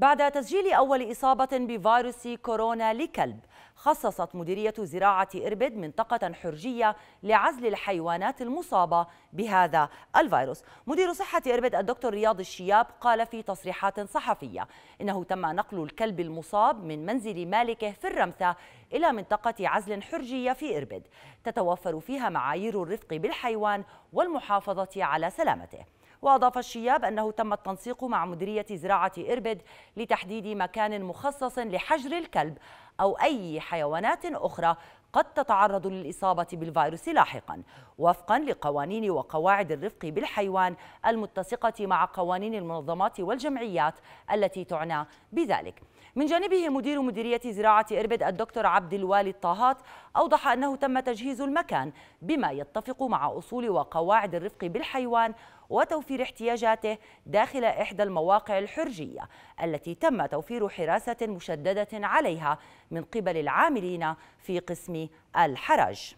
بعد تسجيل أول إصابة بفيروس كورونا لكلب خصصت مديرية زراعة إربد منطقة حرجية لعزل الحيوانات المصابة بهذا الفيروس مدير صحة إربد الدكتور رياض الشياب قال في تصريحات صحفية إنه تم نقل الكلب المصاب من منزل مالكه في الرمثة إلى منطقة عزل حرجية في إربد تتوفر فيها معايير الرفق بالحيوان والمحافظة على سلامته وأضاف الشياب أنه تم التنسيق مع مديرية زراعة إربد لتحديد مكان مخصص لحجر الكلب أو أي حيوانات أخرى قد تتعرض للإصابة بالفيروس لاحقا وفقا لقوانين وقواعد الرفق بالحيوان المتسقة مع قوانين المنظمات والجمعيات التي تعنى بذلك من جانبه مدير مديرية زراعة إربد الدكتور عبد الوالي طهات أوضح أنه تم تجهيز المكان بما يتفق مع أصول وقواعد الرفق بالحيوان وتوفير احتياجاته داخل إحدى المواقع الحرجية التي تم توفير حراسة مشددة عليها من قبل العاملين في قسم الحرج